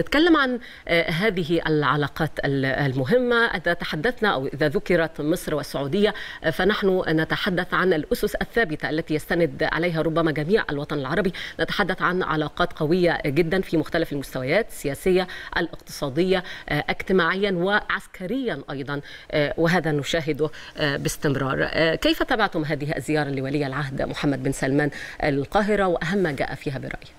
نتكلم عن آه، هذه العلاقات المهمة إذا تحدثنا أو إذا ذكرت مصر والسعودية آه، فنحن نتحدث عن الأسس الثابتة التي يستند عليها ربما جميع الوطن العربي نتحدث عن علاقات قوية جدا في مختلف المستويات السياسية الاقتصادية آه، اجتماعيا وعسكريا أيضا وهذا نشاهده باستمرار كيف تابعتم هذه الزيارة لولي العهد محمد بن سلمان القاهرة وأهم ما جاء فيها برأيك؟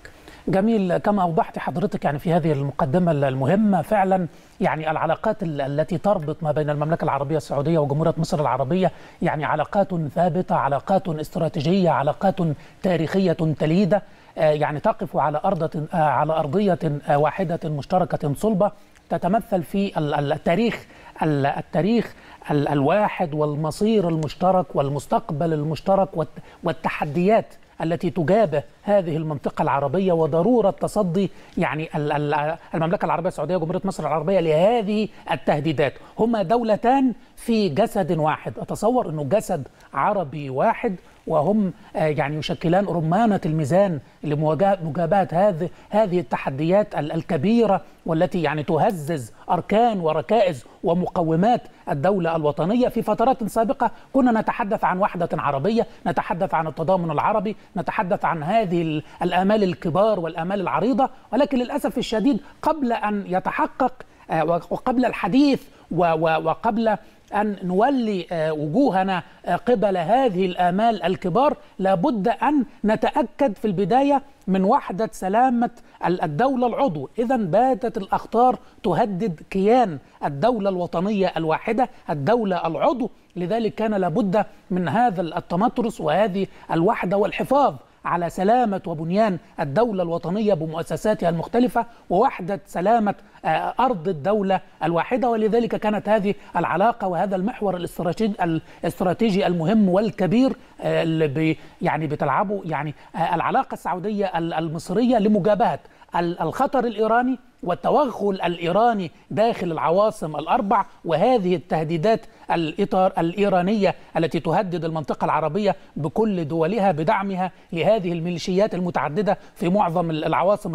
جميل كما أوضحت حضرتك يعني في هذه المقدمة المهمة فعلا يعني العلاقات التي تربط ما بين المملكة العربية السعودية وجمهورية مصر العربية يعني علاقات ثابتة علاقات استراتيجية علاقات تاريخية تليدة آه، يعني تقف على أرضة آه، على أرضية آه، واحدة مشتركة صلبة تتمثل في التاريخ التاريخ الواحد والمصير المشترك والمستقبل المشترك والتحديات التي تجابه هذه المنطقة العربية وضرورة تصدي يعني المملكة العربية السعودية وجمهورية مصر العربية لهذه التهديدات هما دولتان في جسد واحد أتصور أنه جسد عربي واحد وهم آه، يعني يشكلان رمانة الميزان لمواجهة هذه هذه التحديات الكبيرة والتي يعني تهزز أركان وركائز ومقومات الدولة الوطنية في فترات سابقة كنا نتحدث عن وحدة عربية نتحدث عن التضامن العربي نتحدث عن هذه الآمال الكبار والآمال العريضة ولكن للأسف الشديد قبل أن يتحقق آه، وقبل الحديث وقبل أن نولي آه، وجوهنا آه، قبل هذه الآمال الكبار لابد أن نتأكد في البداية من وحدة سلامة الدولة العضو إذا باتت الأخطار تهدد كيان الدولة الوطنية الواحدة الدولة العضو لذلك كان لابد من هذا التمطرس وهذه الوحدة والحفاظ على سلامة وبنيان الدولة الوطنية بمؤسساتها المختلفة ووحدة سلامة آه، أرض الدولة الواحدة ولذلك كانت هذه العلاقة وهذا المحور الاستراتيجي الاستراتيجي المهم والكبير آه، اللي يعني بتلعبه يعني آه، العلاقة السعودية المصرية لمجابهة الخطر الإيراني والتوغل الإيراني داخل العواصم الأربع وهذه التهديدات الإطار الإيرانية التي تهدد المنطقة العربية بكل دولها بدعمها لهذه الميليشيات المتعددة في معظم العواصم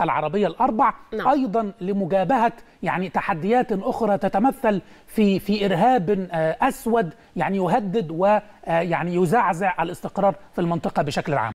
العربية الأربع نعم. أيضا لمجابهة يعني تحديات أخرى تتمثل في في إرهاب آه، أسود يعني يهدد ويعني آه، يزعزع الاستقرار في المنطقة بشكل عام